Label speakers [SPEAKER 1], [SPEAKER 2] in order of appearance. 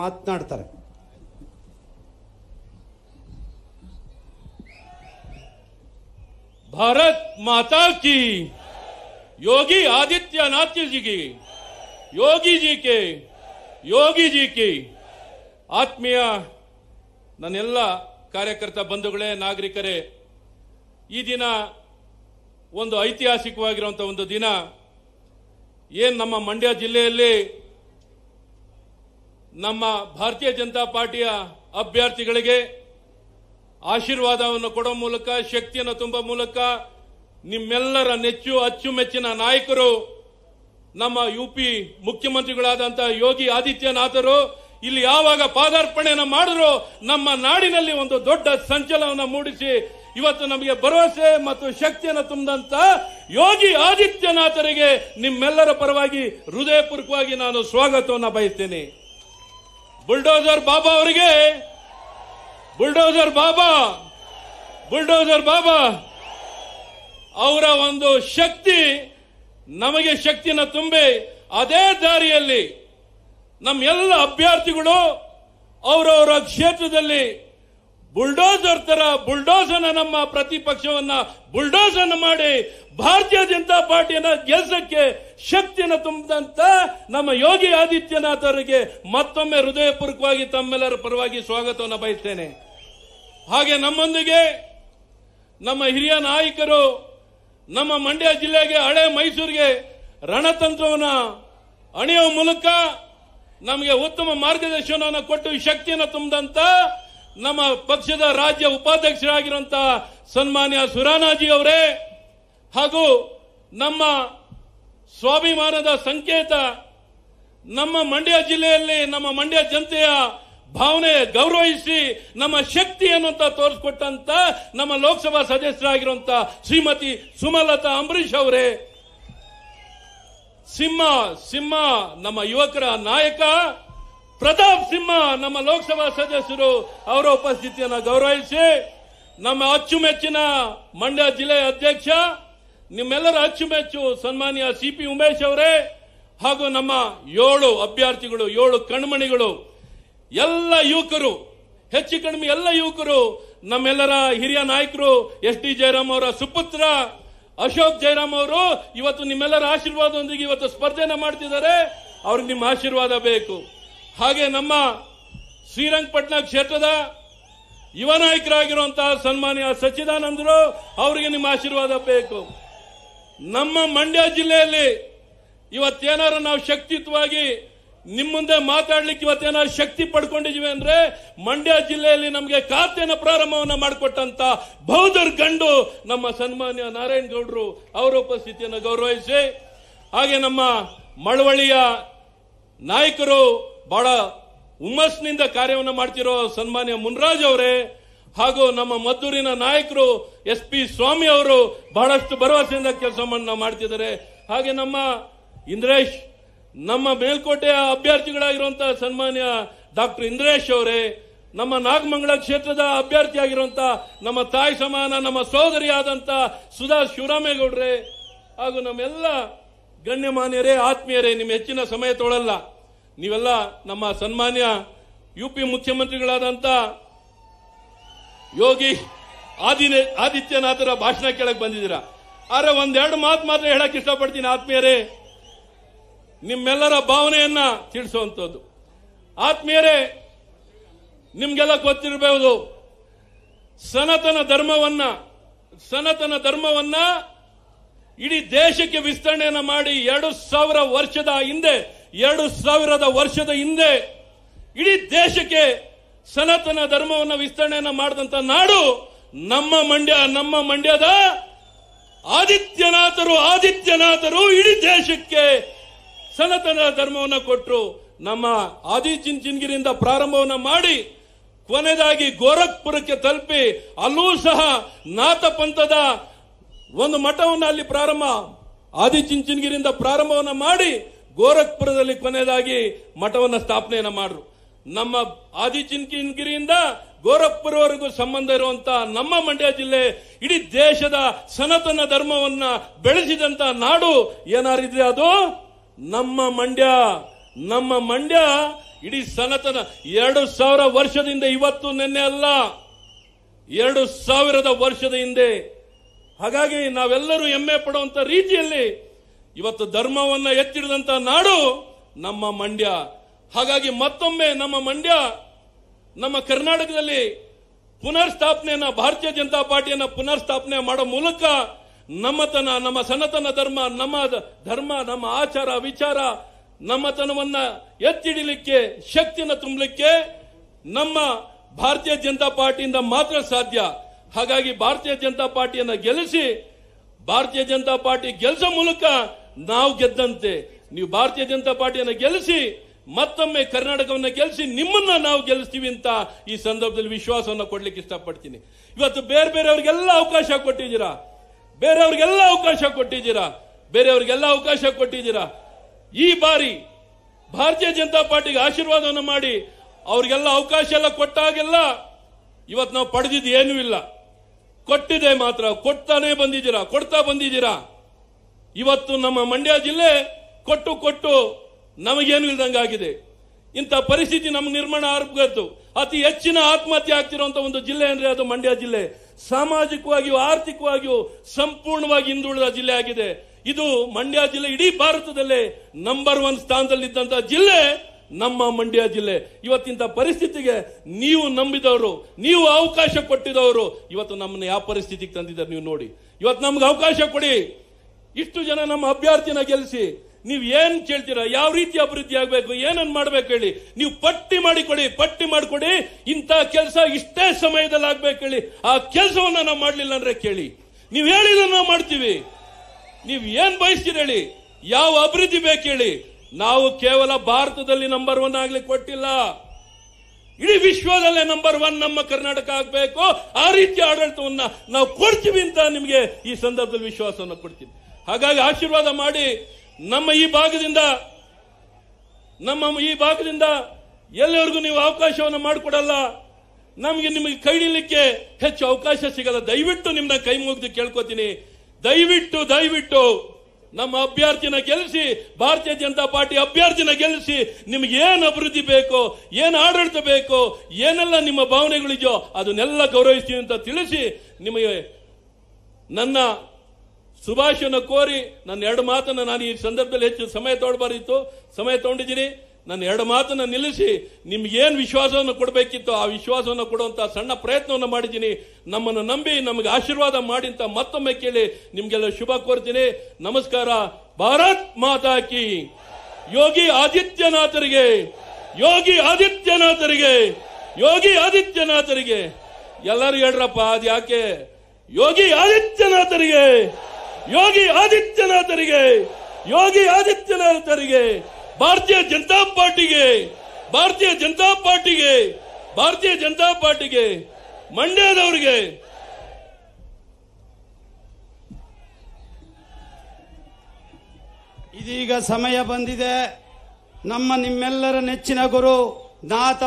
[SPEAKER 1] ಮಾತನಾಡ್ತಾರೆ ಭಾರತ್ ಮಾತಾ ಕಿ ಯೋಗಿ ಆದಿತ್ಯನಾಥ್ ಜೀಗಿ ಯೋಗಿ ಜಿ ಕೆ ಯೋಗಿ ಜಿ ಕೆ ಆತ್ಮೀಯ ನನ್ನೆಲ್ಲ ಕಾರ್ಯಕರ್ತ ಬಂಧುಗಳೇ ನಾಗರಿಕರೇ ಈ ದಿನ ಒಂದು ಐತಿಹಾಸಿಕವಾಗಿರುವಂತಹ ಒಂದು ದಿನ ಏನ್ ನಮ್ಮ ಮಂಡ್ಯ ಜಿಲ್ಲೆಯಲ್ಲಿ ನಮ್ಮ ಭಾರತೀಯ ಜನತಾ ಪಾರ್ಟಿಯ ಅಭ್ಯರ್ಥಿಗಳಿಗೆ ಆಶೀರ್ವಾದವನ್ನು ಕೊಡೋ ಮೂಲಕ ಶಕ್ತಿಯನ್ನು ತುಂಬೋ ಮೂಲಕ ನಿಮ್ಮೆಲ್ಲರ ನೆಚ್ಚು ಅಚ್ಚುಮೆಚ್ಚಿನ ನಾಯಕರು ನಮ್ಮ ಯು ಪಿ ಮುಖ್ಯಮಂತ್ರಿಗಳಾದಂತಹ ಯೋಗಿ ಆದಿತ್ಯನಾಥರು ಇಲ್ಲಿ ಯಾವಾಗ ಪಾದಾರ್ಪಣೆಯನ್ನು ಮಾಡಿದ್ರು ನಮ್ಮ ನಾಡಿನಲ್ಲಿ ಒಂದು ದೊಡ್ಡ ಸಂಚಲನವನ್ನು ಮೂಡಿಸಿ ಇವತ್ತು ನಮಗೆ ಭರವಸೆ ಮತ್ತು ಶಕ್ತಿಯನ್ನು ತುಂಬಿದಂಥ ಯೋಗಿ ಆದಿತ್ಯನಾಥರಿಗೆ ನಿಮ್ಮೆಲ್ಲರ ಪರವಾಗಿ ಹೃದಯಪೂರ್ವಕವಾಗಿ ನಾನು ಸ್ವಾಗತವನ್ನು ಬಯಸ್ತೇನೆ ಬುಲ್ಡೋಸರ್ ಬಾಬಾ ಅವರಿಗೆ ಬುಲ್ಡೋಸರ್ ಬಾಬಾ ಬುಲ್ಡೋಸರ್ ಬಾಬಾ ಅವರ ಒಂದು ಶಕ್ತಿ ನಮಗೆ ಶಕ್ತಿನ ತುಂಬಿ ಅದೇ ದಾರಿಯಲ್ಲಿ ನಮ್ಮೆಲ್ಲ ಅಭ್ಯರ್ಥಿಗಳು ಅವರವರ ಕ್ಷೇತ್ರದಲ್ಲಿ ಬುಲ್ಡೋಸರ್ ತರ ಬುಲ್ಡೋಸನ ನಮ್ಮ ಪ್ರತಿಪಕ್ಷವನ್ನ ಬುಲ್ಡೋಸನ್ ಮಾಡಿ ಭಾರತೀಯ ಜನತಾ ಪಾರ್ಟಿಯನ್ನ ಗೆಲ್ಸಕ್ಕೆ ಶಕ್ತಿಯನ್ನು ತುಂಬಿದಂತ ನಮ್ಮ ಯೋಗಿ ಆದಿತ್ಯನಾಥ್ ಅವರಿಗೆ ಮತ್ತೊಮ್ಮೆ ಹೃದಯಪೂರ್ವಕವಾಗಿ ತಮ್ಮೆಲ್ಲರ ಪರವಾಗಿ ಸ್ವಾಗತವನ್ನು ಬಯಸ್ತೇನೆ ಹಾಗೆ ನಮ್ಮೊಂದಿಗೆ ನಮ್ಮ ಹಿರಿಯ ನಾಯಕರು ನಮ್ಮ ಮಂಡ್ಯ ಜಿಲ್ಲೆಗೆ ಹಳೆ ಮೈಸೂರಿಗೆ ರಣತಂತ್ರವನ್ನು ಅಣಿಯುವ ಮೂಲಕ ನಮಗೆ ಉತ್ತಮ ಮಾರ್ಗದರ್ಶನವನ್ನು ಕೊಟ್ಟು ಶಕ್ತಿಯನ್ನು ತುಂಬಿದಂತ ನಮ್ಮ ಪಕ್ಷದ ರಾಜ್ಯ ಉಪಾಧ್ಯಕ್ಷರಾಗಿರುವಂತಹ ಸನ್ಮಾನ್ಯ ಸುರಾನಾಜಿ ಅವರೇ ಹಾಗೂ ನಮ್ಮ ಸ್ವಾಭಿಮಾನದ ಸಂಕೇತ ನಮ್ಮ ಮಂಡ್ಯ ಜಿಲ್ಲೆಯಲ್ಲಿ ನಮ್ಮ ಮಂಡ್ಯ ಜನತೆಯ ಭಾವನೆ ಗೌರವಿಸಿ ನಮ್ಮ ಶಕ್ತಿಯನ್ನು ಅಂತ ತೋರಿಸಿಕೊಟ್ಟಂತ ನಮ್ಮ ಲೋಕಸಭಾ ಸದಸ್ಯರಾಗಿರುವಂತ ಶ್ರೀಮತಿ ಸುಮಲತಾ ಅಂಬರೀಶ್ ಅವರೇ ಸಿಂಹ ಸಿಂಹ ನಮ್ಮ ಯುವಕರ ನಾಯಕ ಪ್ರತಾಪ್ ಸಿಂಹ ನಮ್ಮ ಲೋಕಸಭಾ ಸದಸ್ಯರು ಅವರ ಉಪಸ್ಥಿತಿಯನ್ನು ಗೌರವಿಸಿ ನಮ್ಮ ಅಚ್ಚುಮೆಚ್ಚಿನ ಮಂಡ್ಯ ಜಿಲ್ಲೆಯ ಅಧ್ಯಕ್ಷ ನಿಮ್ಮೆಲ್ಲರ ಅಚ್ಚುಮೆಚ್ಚು ಸನ್ಮಾನ್ಯ ಸಿ ಪಿ ಉಮೇಶ್ ಅವರೇ ಹಾಗೂ ನಮ್ಮ ಏಳು ಅಭ್ಯರ್ಥಿಗಳು ಏಳು ಕಣ್ಮಣಿಗಳು ಎಲ್ಲ ಯುವಕರು ಹೆಚ್ಚು ಕಡಿಮೆ ಎಲ್ಲ ಯುವಕರು ನಮ್ಮೆಲ್ಲರ ಹಿರಿಯ ನಾಯಕರು ಎಸ್ ಡಿ ಜಯರಾಮ್ ಅವರ ಸುಪುತ್ರ ಅಶೋಕ್ ಜಯರಾಮ್ ಅವರು ಇವತ್ತು ನಿಮ್ಮೆಲ್ಲರ ಆಶೀರ್ವಾದದೊಂದಿಗೆ ಇವತ್ತು ಸ್ಪರ್ಧೆಯನ್ನು ಮಾಡ್ತಿದ್ದಾರೆ ಅವ್ರಿಗೆ ನಿಮ್ಮ ಆಶೀರ್ವಾದ ಬೇಕು ಹಾಗೆ ನಮ್ಮ ಶ್ರೀರಂಗಪಟ್ಟಣ ಕ್ಷೇತ್ರದ ಯುವ ನಾಯಕರಾಗಿರುವಂತಹ ಸನ್ಮಾನ್ಯ ಸಚ್ಚಿದಾನಂದರು ಅವರಿಗೆ ನಿಮ್ಮ ಆಶೀರ್ವಾದ ಬೇಕು ನಮ್ಮ ಮಂಡ್ಯ ಜಿಲ್ಲೆಯಲ್ಲಿ ಇವತ್ತೇನಾರು ನಾವು ಶಕ್ತಿಯುತವಾಗಿ ನಿಮ್ಮ ಮುಂದೆ ಮಾತಾಡ್ಲಿಕ್ಕೆ ಇವತ್ತೇನಾದ್ರು ಶಕ್ತಿ ಪಡ್ಕೊಂಡಿದೀವಿ ಅಂದ್ರೆ ಮಂಡ್ಯ ಜಿಲ್ಲೆಯಲ್ಲಿ ನಮಗೆ ಖಾತೆಯನ್ನು ಪ್ರಾರಂಭವನ್ನು ಮಾಡಿಕೊಟ್ಟಂತ ಬೌದ್ಧರ್ ಗಂಡು ನಮ್ಮ ಸನ್ಮಾನ್ಯ ನಾರಾಯಣ ಗೌಡರು ಅವರ ಉಪಸ್ಥಿತಿಯನ್ನು ಗೌರವಿಸಿ ಹಾಗೆ ನಮ್ಮ ಮಳವಳ್ಳಿಯ ನಾಯಕರು ಬಹಳ ಹುಮ್ಮಸ್ನಿಂದ ಕಾರ್ಯವನ್ನು ಮಾಡ್ತಿರೋ ಸನ್ಮಾನ್ಯ ಮುನ್ರಾಜ್ ಅವರೇ ಹಾಗೂ ನಮ್ಮ ಮದ್ದೂರಿನ ನಾಯಕರು ಎಸ್ ಪಿ ಸ್ವಾಮಿ ಅವರು ಬಹಳಷ್ಟು ಭರವಸೆಯಿಂದ ಕೆಲಸವನ್ನು ಮಾಡ್ತಿದ್ದಾರೆ ಹಾಗೆ ನಮ್ಮ ಇಂದ್ರೇಶ್ ನಮ್ಮ ಮೇಲ್ಕೋಟೆಯ ಅಭ್ಯರ್ಥಿಗಳಾಗಿರುವಂತಹ ಸನ್ಮಾನ್ಯ ಡಾಕ್ಟರ್ ಇಂದ್ರೇಶ್ ಅವರೇ ನಮ್ಮ ನಾಗಮಂಗಲ ಕ್ಷೇತ್ರದ ಅಭ್ಯರ್ಥಿಯಾಗಿರುವಂತ ನಮ್ಮ ತಾಯಿ ಸಮಾನ ನಮ್ಮ ಆದಂತ ಸುಧಾ ಶಿವರಾಮೇಗೌಡ್ರೆ ಹಾಗೂ ನಮ್ಮೆಲ್ಲ ಗಣ್ಯಮಾನ್ಯರೇ ಆತ್ಮೀಯರೇ ನಿಮ್ಮ ಹೆಚ್ಚಿನ ಸಮಯ ತೊಳಲ್ಲ ನೀವೆಲ್ಲ ನಮ್ಮ ಸನ್ಮಾನ್ಯ ಯು ಪಿ ಮುಖ್ಯಮಂತ್ರಿಗಳಾದಂಥ ಯೋಗಿ ಆದಿನ ಆದಿತ್ಯನಾಥರ ಭಾಷಣ ಕೇಳಕ್ ಬಂದಿದ್ದೀರ ಆದ್ರೆ ಒಂದೆರಡು ಮಾತು ಮಾತ್ರ ಹೇಳಕ್ ಇಷ್ಟಪಡ್ತೀನಿ ಆತ್ಮೀಯರೇ ನಿಮ್ಮೆಲ್ಲರ ಭಾವನೆಯನ್ನ ತಿಳಿಸುವಂತದ್ದು ಆತ್ಮೀಯರೇ ನಿಮ್ಗೆಲ್ಲ ಗೊತ್ತಿರಬಹುದು ಸನಾತನ ಧರ್ಮವನ್ನ ಸನಾತನ ಧರ್ಮವನ್ನ ಇಡೀ ದೇಶಕ್ಕೆ ವಿಸ್ತರಣೆಯನ್ನ ಮಾಡಿ ಎರಡು ಸಾವಿರ ವರ್ಷದ ಹಿಂದೆ ಎರಡು ಸಾವಿರದ ವರ್ಷದ ಹಿಂದೆ ಇಡೀ ದೇಶಕ್ಕೆ ಸನಾತನ ಧರ್ಮವನ್ನು ವಿಸ್ತರಣೆಯನ್ನು ಮಾಡಿದಂತ ನಾಡು ನಮ್ಮ ಮಂಡ್ಯ ನಮ್ಮ ಮಂಡ್ಯದ ಆದಿತ್ಯನಾಥರು ಆದಿತ್ಯನಾಥರು ಇಡೀ ದೇಶಕ್ಕೆ ಸನಾತನ ಧರ್ಮವನ್ನು ಕೊಟ್ಟರು ನಮ್ಮ ಆದಿಚಿಂಚಿನಗಿರಿಯಿಂದ ಪ್ರಾರಂಭವನ್ನು ಮಾಡಿ ಕೊನೆಯದಾಗಿ ಗೋರಖ್ಪುರಕ್ಕೆ ತಲುಪಿ ಅಲ್ಲೂ ಸಹ ನಾಥ ಪಂಥದ ಒಂದು ಮಠವನ್ನು ಅಲ್ಲಿ ಪ್ರಾರಂಭ ಆದಿ ಆದಿಚಿಂಚನಗಿರಿಯಿಂದ ಪ್ರಾರಂಭವನ್ನು ಮಾಡಿ ಗೋರಖ್ಪುರದಲ್ಲಿ ಕೊನೆಯದಾಗಿ ಮಠವನ್ನು ಸ್ಥಾಪನೆಯನ್ನು ಮಾಡ್ರು ನಮ್ಮ ಆದಿಚಿನ್ಕಿನ್ಗಿರಿಯಿಂದ ಗೋರಖ್ಪುರವರೆಗೂ ಸಂಬಂಧ ಇರುವಂತಹ ನಮ್ಮ ಮಂಡ್ಯ ಜಿಲ್ಲೆ ಇಡೀ ದೇಶದ ಸನಾತನ ಧರ್ಮವನ್ನ ಬೆಳೆಸಿದಂತ ನಾಡು ಏನಾರಿದ್ರೆ ಅದು ನಮ್ಮ ಮಂಡ್ಯ ನಮ್ಮ ಮಂಡ್ಯ ಇಡೀ ಸನಾತನ ಎರಡು ಸಾವಿರ ವರ್ಷದಿಂದ ಇವತ್ತು ನಿನ್ನೆ ಅಲ್ಲ ಎರಡು ಸಾವಿರದ ವರ್ಷದ ಹಿಂದೆ ಹಾಗಾಗಿ ನಾವೆಲ್ಲರೂ ಹೆಮ್ಮೆ ಪಡುವಂತ ರೀತಿಯಲ್ಲಿ ಇವತ್ತು ಧರ್ಮವನ್ನ ಎತ್ತಿಡಿದಂತ ನಾಡು ನಮ್ಮ ಮಂಡ್ಯ ಹಾಗಾಗಿ ಮತ್ತೊಮ್ಮೆ ನಮ್ಮ ಮಂಡ್ಯ ನಮ್ಮ ಕರ್ನಾಟಕದಲ್ಲಿ ಪುನರ್ ಸ್ಥಾಪನೆಯನ್ನ ಭಾರತೀಯ ಜನತಾ ಪಾರ್ಟಿಯನ್ನ ಪುನರ್ ಸ್ಥಾಪನೆ ಮಾಡೋ ಮೂಲಕ ನಮ್ಮತನ ನಮ್ಮ ಸನತನ ಧರ್ಮ ನಮ್ಮ ಧರ್ಮ ನಮ್ಮ ಆಚಾರ ವಿಚಾರ ನಮ್ಮತನವನ್ನ ಎತ್ತಿಡಲಿಕ್ಕೆ ಶಕ್ತಿಯನ್ನು ತುಂಬಲಿಕ್ಕೆ ನಮ್ಮ ಭಾರತೀಯ ಜನತಾ ಪಾರ್ಟಿಯಿಂದ ಮಾತ್ರ ಸಾಧ್ಯ ಹಾಗಾಗಿ ಭಾರತೀಯ ಜನತಾ ಪಾರ್ಟಿಯನ್ನು ಗೆಲ್ಲಿಸಿ ಭಾರತೀಯ ಜನತಾ ಪಾರ್ಟಿ ಗೆಲ್ಲಿಸೋ ಮೂಲಕ ನಾವು ಗೆದ್ದಂತೆ ನೀವು ಭಾರತೀಯ ಜನತಾ ಪಾರ್ಟಿಯನ್ನು ಗೆಲ್ಲಿಸಿ ಮತ್ತೊಮ್ಮೆ ಕರ್ನಾಟಕವನ್ನು ಗೆಲ್ಲಿಸಿ ನಿಮ್ಮನ್ನ ನಾವು ಗೆಲ್ಲಿಸ್ತೀವಿ ಅಂತ ಈ ಸಂದರ್ಭದಲ್ಲಿ ವಿಶ್ವಾಸವನ್ನು ಕೊಡ್ಲಿಕ್ಕೆ ಇಷ್ಟಪಡ್ತೀನಿ ಇವತ್ತು ಬೇರೆ ಬೇರೆಯವ್ರಿಗೆಲ್ಲ ಅವಕಾಶ ಕೊಟ್ಟಿದ್ದೀರಾ ಬೇರೆಯವ್ರಿಗೆಲ್ಲ ಅವಕಾಶ ಕೊಟ್ಟಿದ್ದೀರಾ ಬೇರೆಯವ್ರಿಗೆಲ್ಲ ಅವಕಾಶ ಕೊಟ್ಟಿದ್ದೀರಾ ಈ ಬಾರಿ ಭಾರತೀಯ ಜನತಾ ಪಾರ್ಟಿಗೆ ಆಶೀರ್ವಾದವನ್ನು ಮಾಡಿ ಅವ್ರಿಗೆಲ್ಲ ಅವಕಾಶ ಎಲ್ಲ ಕೊಟ್ಟಾಗೆಲ್ಲ ಇವತ್ತು ನಾವು ಪಡೆದಿದ್ದು ಏನೂ ಇಲ್ಲ ಕೊಟ್ಟಿದೆ ಮಾತ್ರ ಕೊಡ್ತಾನೆ ಬಂದಿದ್ದೀರಾ ಕೊಡ್ತಾ ಬಂದಿದ್ದೀರಾ ಇವತ್ತು ನಮ್ಮ ಮಂಡ್ಯ ಜಿಲ್ಲೆ ಕೊಟ್ಟು ಕೊಟ್ಟು ನಮಗೇನು ಆಗಿದೆ ಇಂಥ ಪರಿಸ್ಥಿತಿ ನಮ್ಮ ನಿರ್ಮಾಣ ಆರಂಭ ಅತಿ ಹೆಚ್ಚಿನ ಆತ್ಮಹತ್ಯೆ ಆಗ್ತಿರುವಂತ ಒಂದು ಜಿಲ್ಲೆ ಅಂದ್ರೆ ಅದು ಮಂಡ್ಯ ಜಿಲ್ಲೆ ಸಾಮಾಜಿಕವಾಗಿಯೂ ಆರ್ಥಿಕವಾಗಿಯೂ ಸಂಪೂರ್ಣವಾಗಿ ಹಿಂದುಳಿದ ಜಿಲ್ಲೆ ಆಗಿದೆ ಇದು ಮಂಡ್ಯ ಜಿಲ್ಲೆ ಇಡೀ ಭಾರತದಲ್ಲೇ ನಂಬರ್ ಒನ್ ಸ್ಥಾನದಲ್ಲಿದ್ದಂತಹ ಜಿಲ್ಲೆ ನಮ್ಮ ಮಂಡ್ಯ ಜಿಲ್ಲೆ ಇವತ್ತಿಂತ ಪರಿಸ್ಥಿತಿಗೆ ನೀವು ನಂಬಿದವರು ನೀವು ಅವಕಾಶ ಕೊಟ್ಟಿದವರು ಇವತ್ತು ನಮ್ಮನ್ನ ಯಾವ ಪರಿಸ್ಥಿತಿಗೆ ತಂದಿದ್ದಾರೆ ನೀವು ನೋಡಿ ಇವತ್ತು ನಮ್ಗೆ ಅವಕಾಶ ಕೊಡಿ ಇಷ್ಟು ಜನ ನಮ್ಮ ಅಭ್ಯರ್ಥಿನ ಗೆಲ್ಲಿಸಿ ನೀವು ಏನ್ ಕೇಳ್ತೀರಾ ಯಾವ ರೀತಿ ಅಭಿವೃದ್ಧಿ ಆಗಬೇಕು ಏನನ್ ಮಾಡ್ಬೇಕು ಹೇಳಿ ನೀವು ಪಟ್ಟಿ ಮಾಡಿಕೊಡಿ ಪಟ್ಟಿ ಮಾಡಿಕೊಡಿ ಇಂಥ ಕೆಲಸ ಇಷ್ಟೇ ಸಮಯದಲ್ಲಿ ಆಗ್ಬೇಕು ಹೇಳಿ ಆ ಕೆಲಸವನ್ನ ನಾವು ಮಾಡಲಿಲ್ಲ ಅಂದ್ರೆ ಕೇಳಿ ನೀವು ಹೇಳಿದ ನಾವು ಮಾಡ್ತೀವಿ ನೀವು ಏನ್ ಬಯಸ್ತೀರಿ ಹೇಳಿ ಯಾವ ಅಭಿವೃದ್ಧಿ ಬೇಕು ಹೇಳಿ ನಾವು ಕೇವಲ ಭಾರತದಲ್ಲಿ ನಂಬರ್ ಒನ್ ಆಗ್ಲಿಕ್ಕೆ ಕೊಟ್ಟಿಲ್ಲ ಇಡೀ ವಿಶ್ವದಲ್ಲೇ ನಂಬರ್ ಒನ್ ನಮ್ಮ ಕರ್ನಾಟಕ ಆಗಬೇಕು ಆ ರೀತಿ ಆಡಳಿತವನ್ನ ನಾವು ಕೊಡ್ತೀವಿ ಅಂತ ನಿಮಗೆ ಈ ಸಂದರ್ಭದಲ್ಲಿ ವಿಶ್ವಾಸವನ್ನು ಕೊಡ್ತೀವಿ ಹಾಗಾಗಿ ಆಶೀರ್ವಾದ ಮಾಡಿ ನಮ್ಮ ಈ ಭಾಗದಿಂದ ನಮ್ಮ ಈ ಭಾಗದಿಂದ ಎಲ್ಲರಿಗೂ ನೀವು ಅವಕಾಶವನ್ನು ಮಾಡಿಕೊಡಲ್ಲ ನಮಗೆ ನಿಮಗೆ ಕೈಡಿಲಿಕ್ಕೆ ಹೆಚ್ಚು ಅವಕಾಶ ಸಿಗಲ್ಲ ದಯವಿಟ್ಟು ನಿಮ್ಮನ್ನ ಕೈ ಮುಗಿದು ಕೇಳ್ಕೊತೀನಿ ದಯವಿಟ್ಟು ದಯವಿಟ್ಟು ನಮ್ಮ ಅಭ್ಯರ್ಥಿನ ಗೆಲ್ಲಿಸಿ ಭಾರತೀಯ ಜನತಾ ಪಾರ್ಟಿ ಅಭ್ಯರ್ಥಿನ ಗೆಲ್ಲಿಸಿ ನಿಮ್ಗೆ ಏನು ಅಭಿವೃದ್ಧಿ ಬೇಕೋ ಏನು ಆಡಳಿತ ಬೇಕೋ ಏನೆಲ್ಲ ನಿಮ್ಮ ಭಾವನೆಗಳಿದೆಯೋ ಅದನ್ನೆಲ್ಲ ಗೌರವಿಸ್ತೀನಿ ಅಂತ ತಿಳಿಸಿ ನಿಮಗೆ ನನ್ನ ಸುಭಾಷನ ಕೋರಿ ನನ್ನ ಎರಡು ಮಾತನ್ನು ನಾನು ಈ ಸಂದರ್ಭದಲ್ಲಿ ಹೆಚ್ಚು ಸಮಯ ತೊಗೊಳ್ಬಾರಿತ್ತು ಸಮಯ ತಗೊಂಡಿದ್ದೀನಿ ನನ್ನ ಎರಡು ಮಾತನ್ನು ನಿಲ್ಲಿಸಿ ನಿಮ್ಗೇನು ವಿಶ್ವಾಸವನ್ನು ಕೊಡಬೇಕಿತ್ತು ಆ ವಿಶ್ವಾಸವನ್ನು ಕೊಡುವಂತ ಸಣ್ಣ ಪ್ರಯತ್ನವನ್ನು ಮಾಡಿದ್ದೀನಿ ನಮ್ಮನ್ನು ನಂಬಿ ನಮಗೆ ಆಶೀರ್ವಾದ ಮಾಡಿಂತ ಮತ್ತೊಮ್ಮೆ ಕೇಳಿ ನಿಮ್ಗೆಲ್ಲ ಶುಭ ಕೋರ್ತೀನಿ ನಮಸ್ಕಾರ ಭಾರತ್ ಮಾತಾಕಿ ಯೋಗಿ ಆದಿತ್ಯನಾಥರಿಗೆ ಯೋಗಿ ಆದಿತ್ಯನಾಥರಿಗೆ ಯೋಗಿ ಆದಿತ್ಯನಾಥರಿಗೆ ಎಲ್ಲರೂ ಹೇಳ್ರಪ್ಪ ಅದು ಯಾಕೆ ಯೋಗಿ ಆದಿತ್ಯನಾಥರಿಗೆ ಯೋಗಿ ಆದಿತ್ಯನಾಥರಿಗೆ ಯೋಗಿ ಆದಿತ್ಯನಾಥರಿಗೆ ಭಾರತೀಯ ಜನತಾ ಪಾರ್ಟಿಗೆ ಭಾರತೀಯ ಜನತಾ ಪಾರ್ಟಿಗೆ ಭಾರತೀಯ ಜನತಾ ಪಾರ್ಟಿಗೆ ಮಂಡ್ಯದವರಿಗೆ ಇದೀಗ ಸಮಯ ಬಂದಿದೆ ನಮ್ಮ ನಿಮ್ಮೆಲ್ಲರ ನೆಚ್ಚಿನ ಗುರು ನಾಥ